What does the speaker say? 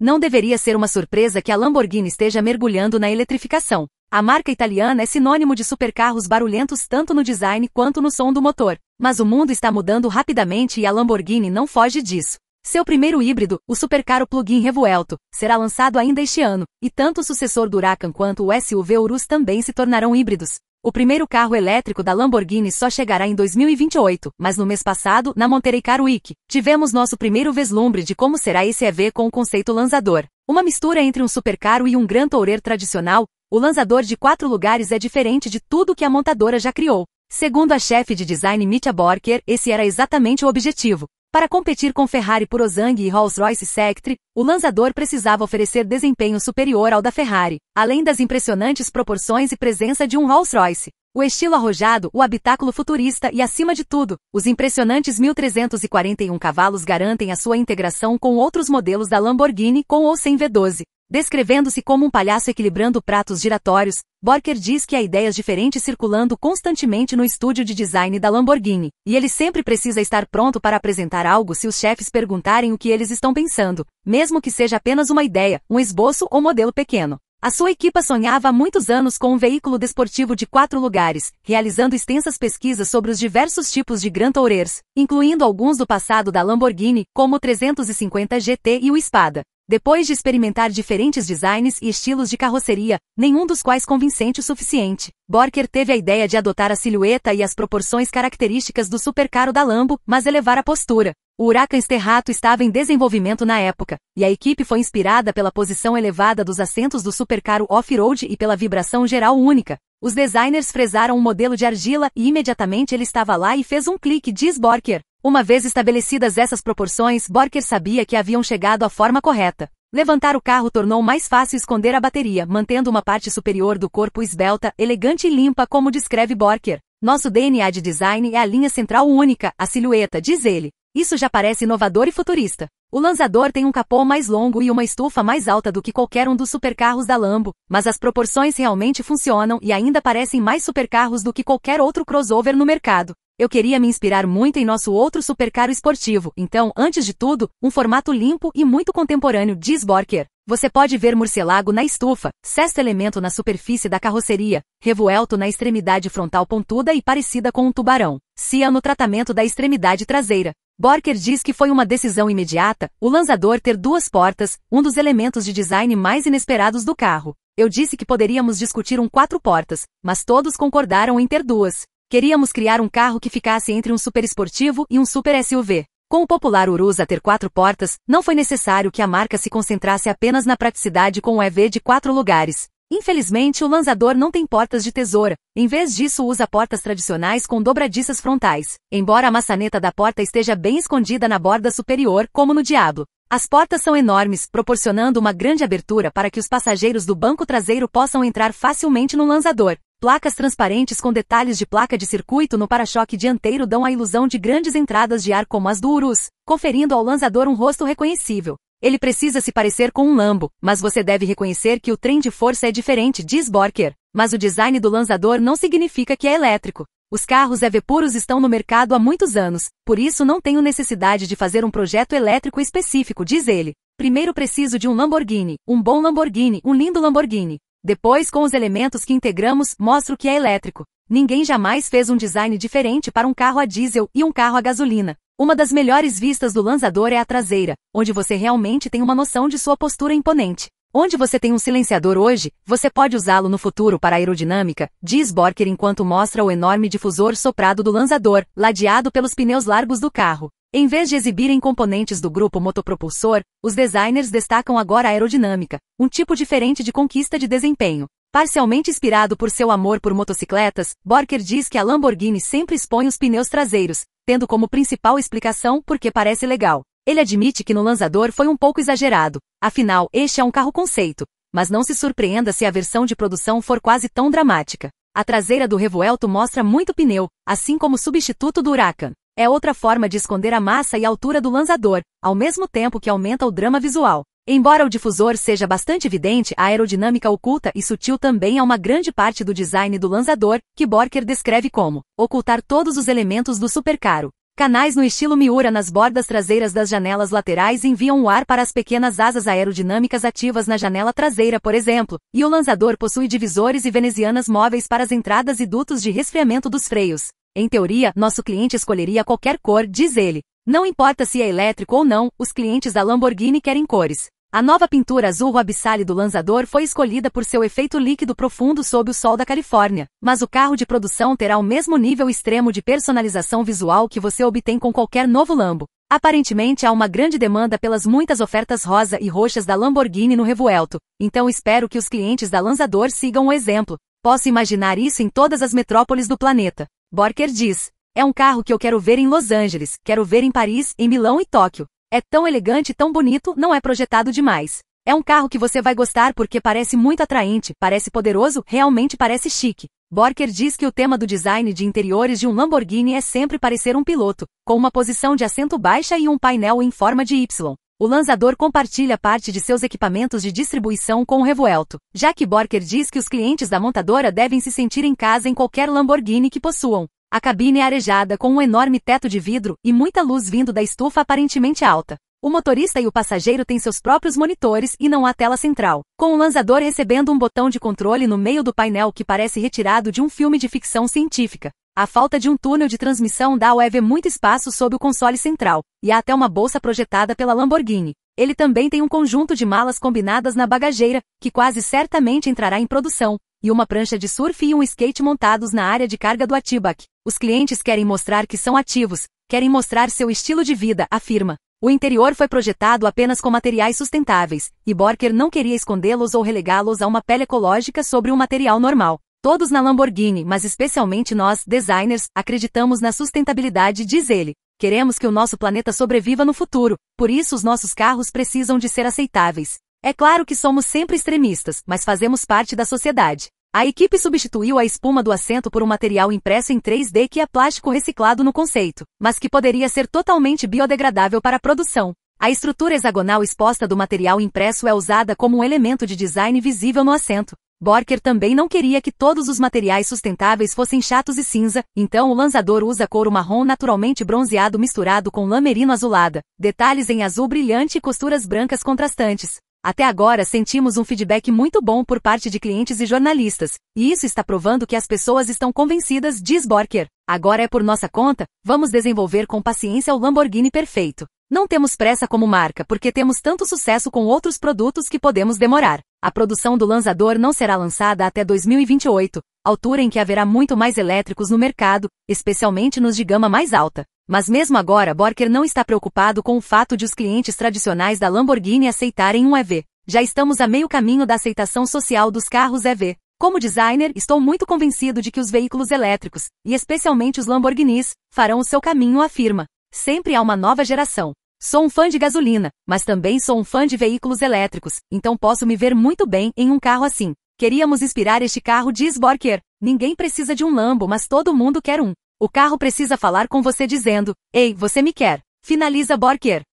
Não deveria ser uma surpresa que a Lamborghini esteja mergulhando na eletrificação. A marca italiana é sinônimo de supercarros barulhentos tanto no design quanto no som do motor. Mas o mundo está mudando rapidamente e a Lamborghini não foge disso. Seu primeiro híbrido, o supercaro plug-in Revuelto, será lançado ainda este ano, e tanto o sucessor do Huracan quanto o SUV Urus também se tornarão híbridos. O primeiro carro elétrico da Lamborghini só chegará em 2028, mas no mês passado, na Monterey Car Week, tivemos nosso primeiro vislumbre de como será esse EV com o conceito lançador. Uma mistura entre um supercarro e um Gran Tourer tradicional, o lançador de quatro lugares é diferente de tudo que a montadora já criou. Segundo a chefe de design Mitya Borker, esse era exatamente o objetivo, para competir com Ferrari por Ozang e Rolls-Royce Sectre, o lançador precisava oferecer desempenho superior ao da Ferrari, além das impressionantes proporções e presença de um Rolls-Royce. O estilo arrojado, o habitáculo futurista e, acima de tudo, os impressionantes 1.341 cavalos garantem a sua integração com outros modelos da Lamborghini com ou sem V12, Descrevendo-se como um palhaço equilibrando pratos giratórios, Borker diz que há ideias diferentes circulando constantemente no estúdio de design da Lamborghini, e ele sempre precisa estar pronto para apresentar algo se os chefes perguntarem o que eles estão pensando, mesmo que seja apenas uma ideia, um esboço ou modelo pequeno. A sua equipa sonhava há muitos anos com um veículo desportivo de quatro lugares, realizando extensas pesquisas sobre os diversos tipos de Grand Tourers, incluindo alguns do passado da Lamborghini, como o 350 GT e o Espada. Depois de experimentar diferentes designs e estilos de carroceria, nenhum dos quais convincente o suficiente, Borker teve a ideia de adotar a silhueta e as proporções características do supercaro da Lambo, mas elevar a postura. O Huracan Sterrato estava em desenvolvimento na época, e a equipe foi inspirada pela posição elevada dos assentos do supercaro off-road e pela vibração geral única. Os designers fresaram um modelo de argila e imediatamente ele estava lá e fez um clique, diz Borker. Uma vez estabelecidas essas proporções, Borker sabia que haviam chegado à forma correta. Levantar o carro tornou mais fácil esconder a bateria, mantendo uma parte superior do corpo esbelta, elegante e limpa, como descreve Borker. Nosso DNA de design é a linha central única, a silhueta, diz ele. Isso já parece inovador e futurista. O lançador tem um capô mais longo e uma estufa mais alta do que qualquer um dos supercarros da Lambo, mas as proporções realmente funcionam e ainda parecem mais supercarros do que qualquer outro crossover no mercado. Eu queria me inspirar muito em nosso outro supercaro esportivo, então, antes de tudo, um formato limpo e muito contemporâneo, diz Borker. Você pode ver Murcelago na estufa, sexto elemento na superfície da carroceria, revuelto na extremidade frontal pontuda e parecida com um tubarão, cia no tratamento da extremidade traseira. Borker diz que foi uma decisão imediata o lançador ter duas portas, um dos elementos de design mais inesperados do carro. Eu disse que poderíamos discutir um quatro portas, mas todos concordaram em ter duas. Queríamos criar um carro que ficasse entre um super esportivo e um super SUV. Com o popular Urus a ter quatro portas, não foi necessário que a marca se concentrasse apenas na praticidade com o EV de quatro lugares. Infelizmente, o lançador não tem portas de tesoura. Em vez disso, usa portas tradicionais com dobradiças frontais, embora a maçaneta da porta esteja bem escondida na borda superior, como no Diablo. As portas são enormes, proporcionando uma grande abertura para que os passageiros do banco traseiro possam entrar facilmente no lançador. Placas transparentes com detalhes de placa de circuito no para-choque dianteiro dão a ilusão de grandes entradas de ar como as do Urus, conferindo ao lançador um rosto reconhecível. Ele precisa se parecer com um Lambo, mas você deve reconhecer que o trem de força é diferente, diz Borker. Mas o design do lançador não significa que é elétrico. Os carros EV puros estão no mercado há muitos anos, por isso não tenho necessidade de fazer um projeto elétrico específico, diz ele. Primeiro preciso de um Lamborghini, um bom Lamborghini, um lindo Lamborghini. Depois, com os elementos que integramos, mostro que é elétrico. Ninguém jamais fez um design diferente para um carro a diesel e um carro a gasolina. Uma das melhores vistas do lançador é a traseira, onde você realmente tem uma noção de sua postura imponente. Onde você tem um silenciador hoje, você pode usá-lo no futuro para aerodinâmica, diz Borker enquanto mostra o enorme difusor soprado do lançador, ladeado pelos pneus largos do carro. Em vez de exibirem componentes do grupo motopropulsor, os designers destacam agora a aerodinâmica, um tipo diferente de conquista de desempenho. Parcialmente inspirado por seu amor por motocicletas, Borker diz que a Lamborghini sempre expõe os pneus traseiros, tendo como principal explicação porque parece legal. Ele admite que no lançador foi um pouco exagerado, afinal, este é um carro conceito, mas não se surpreenda se a versão de produção for quase tão dramática. A traseira do Revuelto mostra muito pneu, assim como o substituto do Huracan. É outra forma de esconder a massa e altura do lançador, ao mesmo tempo que aumenta o drama visual. Embora o difusor seja bastante evidente, a aerodinâmica oculta e sutil também é uma grande parte do design do lançador, que Borker descreve como ocultar todos os elementos do supercaro. Canais no estilo Miura nas bordas traseiras das janelas laterais enviam o ar para as pequenas asas aerodinâmicas ativas na janela traseira, por exemplo, e o lançador possui divisores e venezianas móveis para as entradas e dutos de resfriamento dos freios. Em teoria, nosso cliente escolheria qualquer cor, diz ele. Não importa se é elétrico ou não, os clientes da Lamborghini querem cores. A nova pintura azul Ruabissale do lançador foi escolhida por seu efeito líquido profundo sob o sol da Califórnia, mas o carro de produção terá o mesmo nível extremo de personalização visual que você obtém com qualquer novo Lambo. Aparentemente há uma grande demanda pelas muitas ofertas rosa e roxas da Lamborghini no Revuelto, então espero que os clientes da Lanzador sigam o exemplo. Posso imaginar isso em todas as metrópoles do planeta. Borker diz, é um carro que eu quero ver em Los Angeles, quero ver em Paris, em Milão e Tóquio. É tão elegante, tão bonito, não é projetado demais. É um carro que você vai gostar porque parece muito atraente, parece poderoso, realmente parece chique. Borker diz que o tema do design de interiores de um Lamborghini é sempre parecer um piloto, com uma posição de assento baixa e um painel em forma de Y. O lançador compartilha parte de seus equipamentos de distribuição com o Revuelto, já que Borker diz que os clientes da montadora devem se sentir em casa em qualquer Lamborghini que possuam. A cabine é arejada com um enorme teto de vidro e muita luz vindo da estufa aparentemente alta. O motorista e o passageiro têm seus próprios monitores e não há tela central, com o lançador recebendo um botão de controle no meio do painel que parece retirado de um filme de ficção científica. A falta de um túnel de transmissão dá ao EV muito espaço sob o console central, e há até uma bolsa projetada pela Lamborghini. Ele também tem um conjunto de malas combinadas na bagageira, que quase certamente entrará em produção, e uma prancha de surf e um skate montados na área de carga do Atibac. Os clientes querem mostrar que são ativos, querem mostrar seu estilo de vida, afirma. O interior foi projetado apenas com materiais sustentáveis, e Borker não queria escondê-los ou relegá-los a uma pele ecológica sobre um material normal. Todos na Lamborghini, mas especialmente nós, designers, acreditamos na sustentabilidade, diz ele. Queremos que o nosso planeta sobreviva no futuro, por isso os nossos carros precisam de ser aceitáveis. É claro que somos sempre extremistas, mas fazemos parte da sociedade. A equipe substituiu a espuma do assento por um material impresso em 3D que é plástico reciclado no conceito, mas que poderia ser totalmente biodegradável para a produção. A estrutura hexagonal exposta do material impresso é usada como um elemento de design visível no assento. Borker também não queria que todos os materiais sustentáveis fossem chatos e cinza, então o lançador usa couro marrom naturalmente bronzeado misturado com lamerino azulada, detalhes em azul brilhante e costuras brancas contrastantes. Até agora sentimos um feedback muito bom por parte de clientes e jornalistas, e isso está provando que as pessoas estão convencidas, diz Borker. Agora é por nossa conta, vamos desenvolver com paciência o Lamborghini perfeito. Não temos pressa como marca porque temos tanto sucesso com outros produtos que podemos demorar. A produção do lançador não será lançada até 2028, altura em que haverá muito mais elétricos no mercado, especialmente nos de gama mais alta. Mas mesmo agora Borker não está preocupado com o fato de os clientes tradicionais da Lamborghini aceitarem um EV. Já estamos a meio caminho da aceitação social dos carros EV. Como designer, estou muito convencido de que os veículos elétricos, e especialmente os Lamborghinis, farão o seu caminho, afirma. Sempre há uma nova geração. Sou um fã de gasolina, mas também sou um fã de veículos elétricos, então posso me ver muito bem em um carro assim. Queríamos inspirar este carro de Sborker. Ninguém precisa de um Lambo, mas todo mundo quer um. O carro precisa falar com você dizendo: Ei, você me quer. Finaliza Borker.